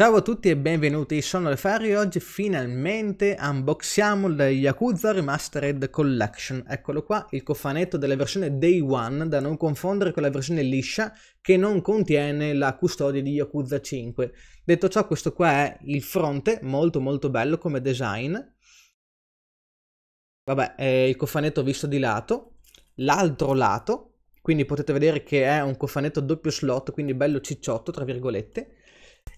Ciao a tutti e benvenuti, sono Lefari e oggi finalmente unboxiamo il Yakuza Remastered Collection. Eccolo qua, il cofanetto della versione Day One, da non confondere con la versione liscia che non contiene la custodia di Yakuza 5. Detto ciò, questo qua è il fronte, molto molto bello come design. Vabbè, è il cofanetto visto di lato, l'altro lato, quindi potete vedere che è un cofanetto doppio slot, quindi bello cicciotto, tra virgolette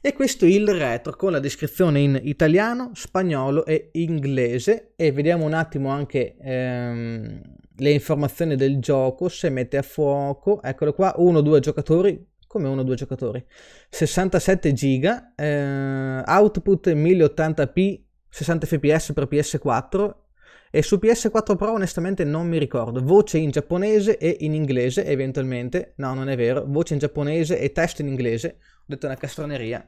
e questo è il retro con la descrizione in italiano, spagnolo e inglese. E vediamo un attimo anche ehm, le informazioni del gioco, se mette a fuoco. Eccolo qua, 1-2 giocatori, come 1-2 giocatori. 67 giga, eh, output 1080p, 60 fps per PS4 e su PS4 Pro onestamente non mi ricordo. Voce in giapponese e in inglese eventualmente. No, non è vero. Voce in giapponese e testo in inglese. Ho detto una castroneria.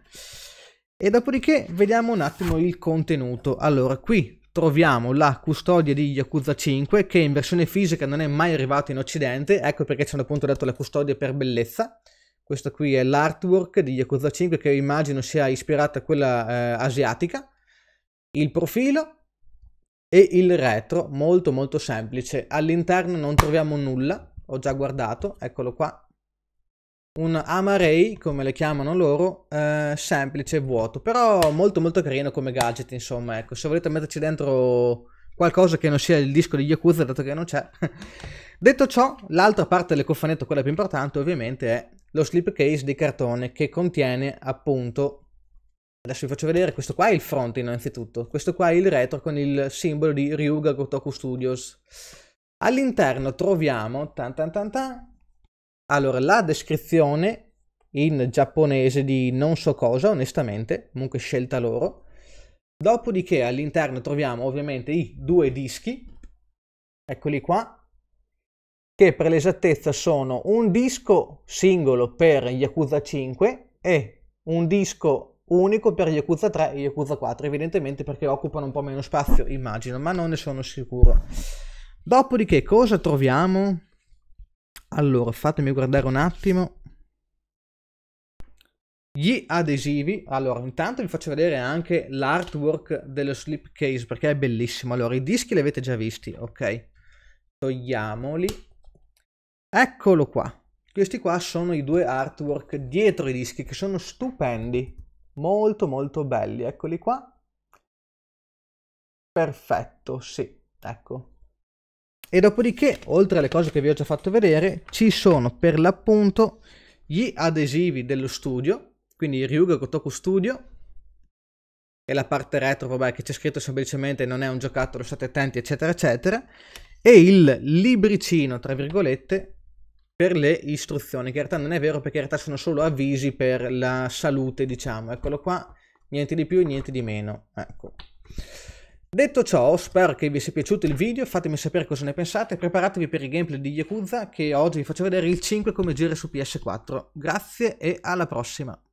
E dopodiché vediamo un attimo il contenuto. Allora, qui troviamo la custodia di Yakuza 5 che in versione fisica non è mai arrivata in occidente, ecco perché ci hanno appunto detto la custodia per bellezza. Questo qui è l'artwork di Yakuza 5 che immagino sia ispirata a quella eh, asiatica. Il profilo, e il retro molto molto semplice. All'interno non troviamo nulla, ho già guardato, eccolo qua. Un amarei, come le chiamano loro, eh, semplice vuoto, però molto molto carino come gadget, insomma, ecco, se volete metterci dentro qualcosa che non sia il disco di Yakuza, dato che non c'è. Detto ciò, l'altra parte cofanetto quella più importante, ovviamente, è lo slipcase di cartone che contiene appunto Adesso vi faccio vedere, questo qua è il front innanzitutto, questo qua è il retro con il simbolo di Ryuga Gotoku Studios. All'interno troviamo, tan tan tan tan, allora la descrizione in giapponese di non so cosa, onestamente, comunque scelta loro. Dopodiché all'interno troviamo ovviamente i due dischi, eccoli qua, che per l'esattezza sono un disco singolo per Yakuza 5 e un disco unico per Yakuza 3 e Yakuza 4, evidentemente perché occupano un po' meno spazio, immagino, ma non ne sono sicuro. Dopodiché cosa troviamo? Allora, fatemi guardare un attimo. Gli adesivi, allora intanto vi faccio vedere anche l'artwork dello slipcase perché è bellissimo. Allora, i dischi li avete già visti, ok? Togliamoli. Eccolo qua. Questi qua sono i due artwork dietro i dischi che sono stupendi molto molto belli, eccoli qua. Perfetto, sì, ecco. E dopodiché, oltre alle cose che vi ho già fatto vedere, ci sono per l'appunto gli adesivi dello studio, quindi Ryuga Kotoku Studio, e la parte retro, vabbè, che c'è scritto semplicemente non è un giocattolo, state attenti, eccetera, eccetera, e il libricino, tra virgolette, per le istruzioni, che in realtà non è vero perché in realtà sono solo avvisi per la salute, diciamo. Eccolo qua, niente di più e niente di meno. Ecco. Detto ciò, spero che vi sia piaciuto il video, fatemi sapere cosa ne pensate, preparatevi per il gameplay di Yakuza che oggi vi faccio vedere il 5 come gira su PS4. Grazie e alla prossima!